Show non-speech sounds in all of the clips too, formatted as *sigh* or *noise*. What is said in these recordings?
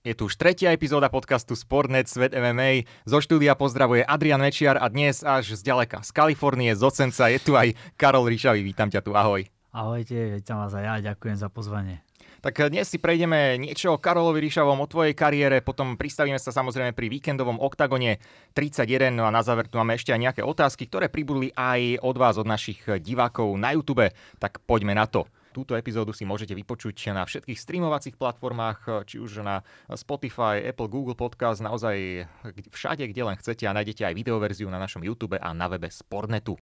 Je tu už tretia epizóda podcastu Sportnet Svet MMA. Zo štúdia pozdravuje Adrian Mečiar a dnes až z ďaleka z Kalifornie, z Ocenca, je tu aj Karol Ríšavý. Vítam ťa tu, ahoj. Ahojte, vítam vás aj ja, ďakujem za pozvanie. Tak eh, dnes si prejdeme niečo o Karolovi Ríšavom, o tvojej kariére, potom pristavíme sa samozrejme pri víkendovom oktagone 31 no a na záver tu máme ešte aj nejaké otázky, ktoré pribudli aj od vás, od našich divákov na YouTube, tak poďme na to. Túto epizódu si môžete vypočuť na všetkých streamovacích platformách, či už na Spotify, Apple, Google Podcast, naozaj všade, kde len chcete a nájdete aj videoverziu na našom YouTube a na webe Sportnetu.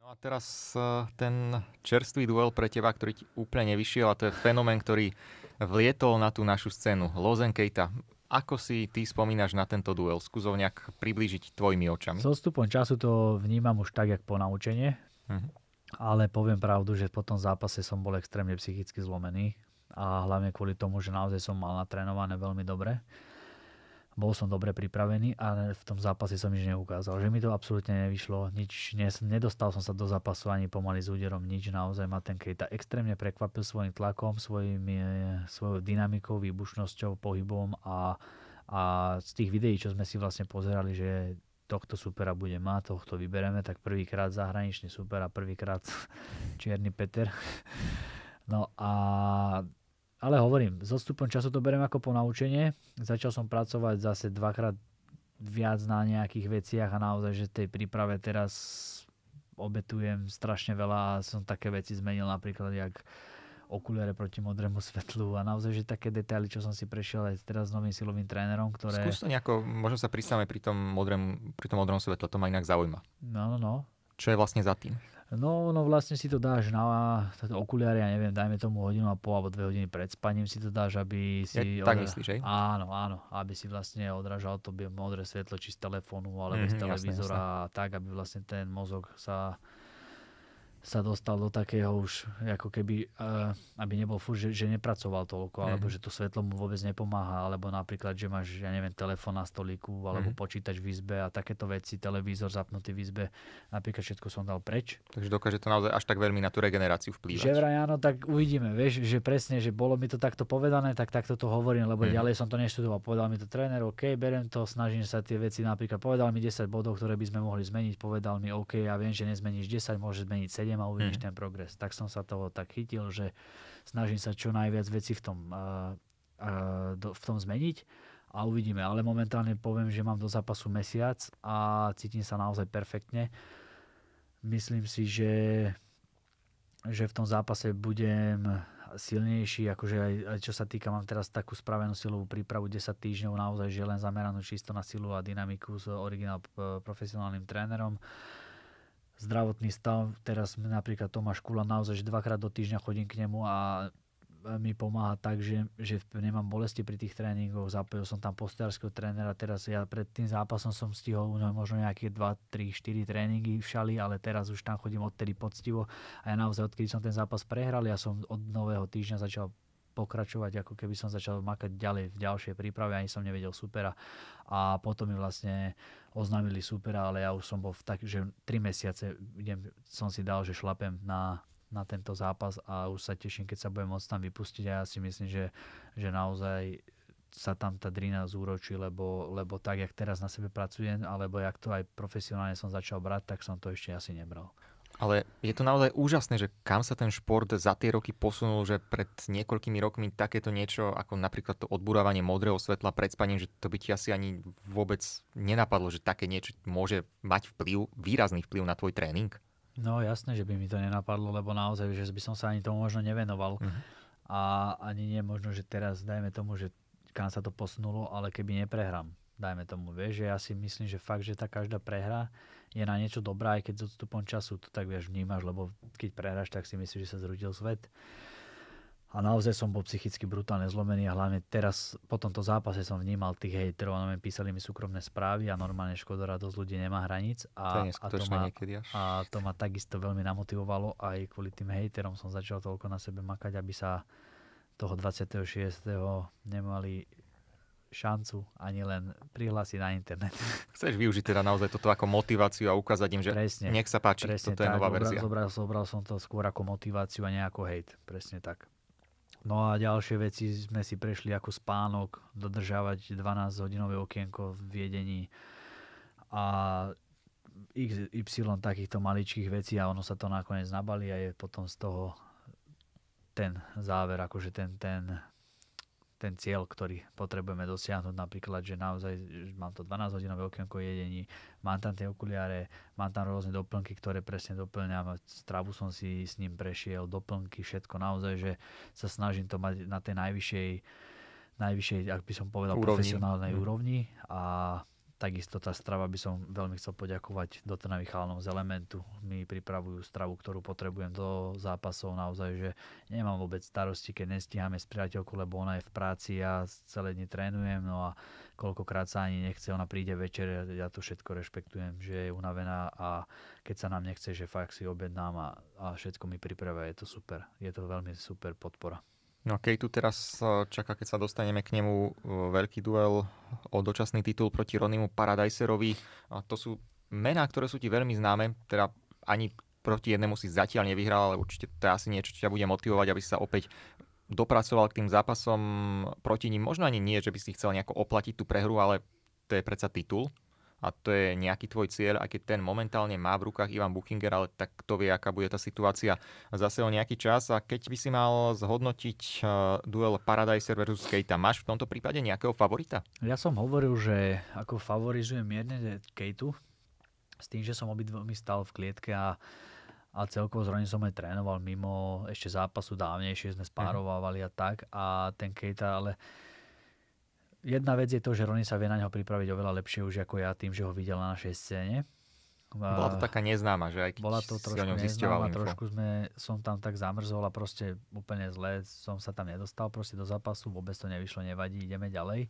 No a teraz e, ten čerstvý duel pre teba, ktorý ti úplne nevyšiel a to je fenomén, ktorý vlietol na tú našu scénu. Lozen Kejta, ako si ty spomínaš na tento duel? Skúsov nejak priblížiť tvojimi očami. S odstupom času to vnímam už tak, jak po naučenie. Uh-huh. Mhm ale poviem pravdu, že po tom zápase som bol extrémne psychicky zlomený a hlavne kvôli tomu, že naozaj som mal natrénované veľmi dobre. Bol som dobre pripravený a v tom zápase som nič neukázal, že mi to absolútne nevyšlo, nič, ne, nedostal som sa do zápasu ani pomaly s úderom, nič, naozaj ma ten Kejta extrémne prekvapil svojim tlakom, svojim, e, svojou dynamikou, výbušnosťou, pohybom a, a z tých videí, čo sme si vlastne pozerali, že tohto supera bude mať, tohto vybereme, tak prvýkrát zahraničný super a prvýkrát *laughs* Čierny Peter. *laughs* No a ale hovorím, s odstupom času to berem ako ponaučenie. Začal som pracovať zase dvakrát viac na nejakých veciach a naozaj, že tej príprave teraz obetujem strašne veľa a som také veci zmenil napríklad, jak okuliare proti modrému svetlu a naozaj, že také detaily, čo som si prešiel aj teraz s novým silovým trénerom, ktoré... Skús to nejako, možno sa pristáme pri tom modrém, pri tom modrom svetle, to ma inak zaujíma. No, no, no. Čo je vlastne za tým? No, no vlastne si to dáš na toto okuliare, ja neviem, dajme tomu hodinu a pol alebo dve hodiny pred spaním si to dáš, aby si... Ja, odra... myslíš, že? Áno, áno, aby si vlastne odrážal to modré svetlo či z telefónu alebo mm, z televízora, jasné, tak, aby vlastne ten mozog sa sa dostal do takého už, ako keby, uh, aby nebol furt, že, že nepracoval toľko, mm. alebo že to svetlo mu vôbec nepomáha, alebo napríklad, že máš, ja neviem, telefón na stolíku alebo mm. počítač v izbe a takéto veci, televízor zapnutý v izbe, napríklad všetko som dal preč. Takže dokáže to naozaj až tak veľmi na tú regeneráciu vplývať. Že vraj áno, tak uvidíme, vieš, že presne, že bolo mi to takto povedané, tak takto to hovorím, lebo mm. ďalej som to neštudoval. Povedal mi to tréner, OK, berem to, snažím sa tie veci, napríklad povedal mi 10 bodov, ktoré by sme mohli zmeniť, povedal mi OK, ja viem, že nezmeníš 10, môže zmeniť 7 dostanem a uvidíš hmm. ten progres. Tak som sa toho tak chytil, že snažím sa čo najviac veci v tom, uh, uh, do, v tom zmeniť a uvidíme. Ale momentálne poviem, že mám do zápasu mesiac a cítim sa naozaj perfektne. Myslím si, že, že v tom zápase budem silnejší, akože aj, aj čo sa týka, mám teraz takú spravenú silovú prípravu 10 týždňov, naozaj, že len zameranú čisto na silu a dynamiku s originál profesionálnym trénerom zdravotný stav. Teraz napríklad Tomáš Kula naozaj, že dvakrát do týždňa chodím k nemu a mi pomáha tak, že, že nemám bolesti pri tých tréningoch, zapojil som tam postiarského trénera, teraz ja pred tým zápasom som stihol u možno nejaké 2, 3, 4 tréningy v šali, ale teraz už tam chodím odtedy poctivo a ja naozaj, odkedy som ten zápas prehral, ja som od nového týždňa začal pokračovať, ako keby som začal makať ďalej v ďalšej príprave, ani som nevedel supera. A potom mi vlastne oznámili supera, ale ja už som bol v tak, že 3 mesiace idem, som si dal, že šlapem na, na tento zápas a už sa teším, keď sa budem môcť tam vypustiť a ja si myslím, že, že naozaj sa tam tá drina zúročí, lebo, lebo tak, jak teraz na sebe pracujem, alebo jak to aj profesionálne som začal brať, tak som to ešte asi nebral. Ale je to naozaj úžasné, že kam sa ten šport za tie roky posunul, že pred niekoľkými rokmi takéto niečo, ako napríklad to odburávanie modrého svetla pred spaním, že to by ti asi ani vôbec nenapadlo, že také niečo môže mať vplyv, výrazný vplyv na tvoj tréning? No jasné, že by mi to nenapadlo, lebo naozaj, že by som sa ani tomu možno nevenoval. Uh-huh. A ani nie možno, že teraz dajme tomu, že kam sa to posunulo, ale keby neprehrám, Dajme tomu, vieš, že ja si myslím, že fakt, že tá každá prehra je na niečo dobrá, aj keď s odstupom času to tak vieš vnímaš, lebo keď prehráš, tak si myslíš, že sa zrudil svet. A naozaj som bol psychicky brutálne zlomený a hlavne teraz po tomto zápase som vnímal tých hejterov a normálne písali mi súkromné správy a normálne škoda radosť ľudí nemá hraníc. A to, je a to, ma, a to ma takisto veľmi namotivovalo aj kvôli tým hejterom som začal toľko na sebe makať, aby sa toho 26. nemali šancu ani len prihlásiť na internet. *laughs* Chceš využiť teda naozaj toto ako motiváciu a ukázať im, že presne, nech sa páči, presne toto tak, je nová verzia. Zobral, zobral som to skôr ako motiváciu a nie ako Presne tak. No a ďalšie veci sme si prešli ako spánok, dodržávať 12-hodinové okienko v viedení a XY takýchto maličkých vecí a ono sa to nakoniec nabali a je potom z toho ten záver, akože ten, ten ten cieľ, ktorý potrebujeme dosiahnuť, napríklad, že naozaj že mám to 12-hodinové okienko jedení, mám tam tie okuliare, mám tam rôzne doplnky, ktoré presne doplňam, stravu som si s ním prešiel, doplnky, všetko naozaj, že sa snažím to mať na tej najvyššej, najvyššej, ak by som povedal, úrovni. profesionálnej mm. úrovni a Takisto tá strava by som veľmi chcel poďakovať Trnavy chalanom z Elementu. Mi pripravujú stravu, ktorú potrebujem do zápasov. Naozaj, že nemám vôbec starosti, keď nestíhame s priateľkou, lebo ona je v práci, ja celé dni trénujem, no a koľkokrát sa ani nechce, ona príde večer, ja to všetko rešpektujem, že je unavená a keď sa nám nechce, že fakt si objednám a, a všetko mi pripravia, je to super. Je to veľmi super podpora. No a Kejtu teraz eh, čaká, keď sa dostaneme k nemu, eh, veľký duel o dočasný titul proti Ronimu Paradajserovi. A to sú mená, ktoré sú ti veľmi známe, teda ani proti jednému si zatiaľ nevyhral, ale určite to je asi niečo, čo ťa bude motivovať, aby si sa opäť dopracoval k tým zápasom proti ním. Možno ani nie, že by si chcel nejako oplatiť tú prehru, ale to je predsa titul a to je nejaký tvoj cieľ, aj keď ten momentálne má v rukách Ivan Buchinger, ale tak kto vie, aká bude tá situácia zase o nejaký čas. A keď by si mal zhodnotiť eh, duel Paradiser versus Kejta, máš v tomto prípade nejakého favorita? Ja som hovoril, že ako favorizujem mierne Kejtu, s tým, že som obidvomi stal v klietke a a celkovo zrovna som aj trénoval mimo ešte zápasu dávnejšie sme mhm. spárovávali a tak a ten Kejta ale uh, jedna vec je to, že Rony sa vie na neho pripraviť oveľa lepšie už ako ja tým, že ho videl na našej scéne. Bola to taká neznáma, že aj keď Bola to trošku neznáma, trošku sme, som tam tak zamrzol a proste úplne zle som sa tam nedostal proste do zápasu, vôbec to nevyšlo, nevadí, ideme ďalej.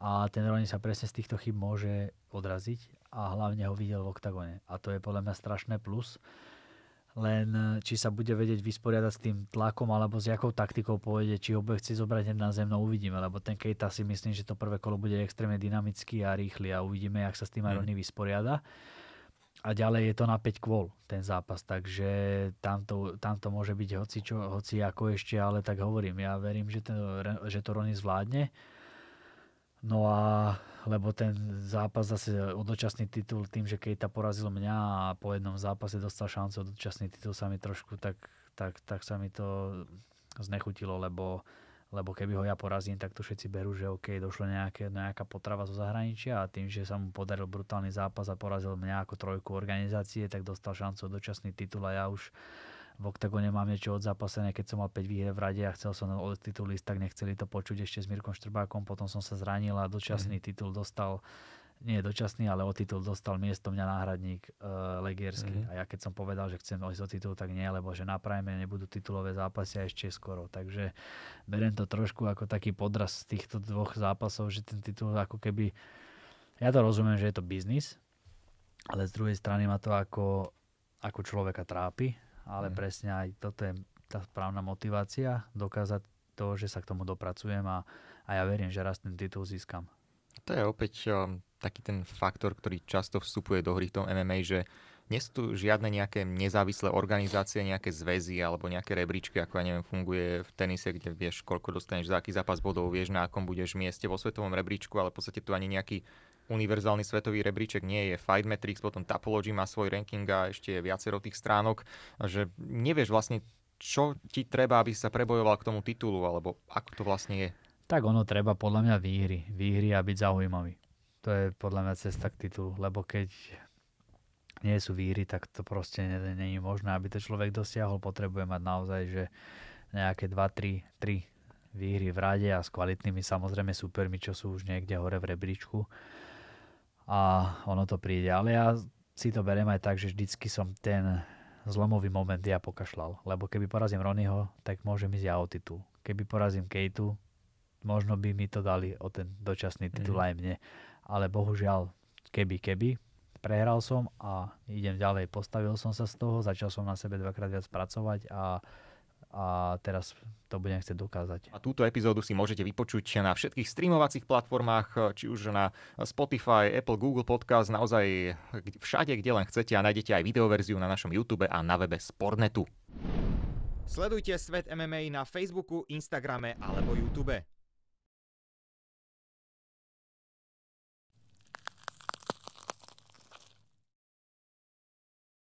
A ten Rony sa presne z týchto chyb môže odraziť a hlavne ho videl v oktagone. A to je podľa mňa strašné plus, len eh, či sa bude vedieť vysporiadať s tým tlakom alebo s jakou taktikou pôjde, či ho bude chcieť zobrať na no uvidíme, lebo ten Kejta si myslím, že to prvé kolo bude extrémne dynamický a rýchly a uvidíme, jak sa s tým aj Ronny mhm. vysporiada. A ďalej je to na 5 kvôl ten zápas, takže tamto, tamto môže byť hoci, čo, hoci ako ešte, ale tak hovorím, ja verím, že, ten, že to Ronny zvládne No a lebo ten zápas zase o dočasný titul tým, že Kejta porazil mňa a po jednom zápase dostal šancu o dočasný titul sa mi trošku tak, tak, tak sa mi to znechutilo, lebo, lebo keby ho ja porazím, tak to všetci berú, že OK, došlo nejaké, nejaká potrava zo zahraničia a tým, že sa mu podaril brutálny zápas a porazil mňa ako trojku organizácie, tak dostal šancu o dočasný titul a ja už v oktagóne mám niečo odzapasené, keď som mal 5 výher v rade a chcel som ten titul list, tak nechceli to počuť ešte s Mirkom Štrbákom, potom som sa zranil a dočasný mm titul dostal nie dočasný, ale o titul dostal miesto mňa náhradník e, eh, Legiersky. Mm-hmm. A ja keď som povedal, že chcem ísť o titul, tak nie, lebo že na nebudú titulové zápasy a ešte skoro. Takže berem to trošku ako taký podraz z týchto dvoch zápasov, že ten titul ako keby... Ja to rozumiem, že je to biznis, ale z druhej strany ma to ako, ako človeka trápi, ale mm. presne aj toto je tá správna motivácia, dokázať to, že sa k tomu dopracujem a, a ja verím, že raz ten titul získam. To je opäť um, taký ten faktor, ktorý často vstupuje do hry v tom MMA, že nie sú tu žiadne nejaké nezávislé organizácie, nejaké zväzy alebo nejaké rebríčky, ako ja neviem, funguje v tenise, kde vieš, koľko dostaneš za aký zápas bodov, vieš, na akom budeš mieste vo svetovom rebríčku, ale v podstate tu ani nejaký univerzálny svetový rebríček nie je Fight Matrix, potom Tapology má svoj ranking a ešte viacero tých stránok, že nevieš vlastne, čo ti treba, aby sa prebojoval k tomu titulu, alebo ako to vlastne je? Tak ono treba podľa mňa výhry. Výhry a byť zaujímavý. To je podľa mňa cesta k titulu, lebo keď nie sú výhry, tak to proste není možné, aby to človek dosiahol. Potrebuje mať naozaj, že nejaké 2, 3, 3 výhry v rade a s kvalitnými samozrejme supermi, čo sú už niekde hore v rebríčku a ono to príde. Ale ja si to beriem aj tak, že vždycky som ten zlomový moment ja pokašľal. Lebo keby porazím Ronyho, tak môžem ísť ja o titul. Keby porazím Kejtu, možno by mi to dali o ten dočasný titul mm. aj mne. Ale bohužiaľ, keby, keby, prehral som a idem ďalej. Postavil som sa z toho, začal som na sebe dvakrát viac pracovať a a teraz to budem chcieť dokázať. A túto epizódu si môžete vypočuť na všetkých streamovacích platformách, či už na Spotify, Apple, Google Podcast, naozaj všade, kde len chcete a nájdete aj videoverziu na našom YouTube a na webe Sportnetu. Sledujte Svet MMA na Facebooku, Instagrame alebo YouTube.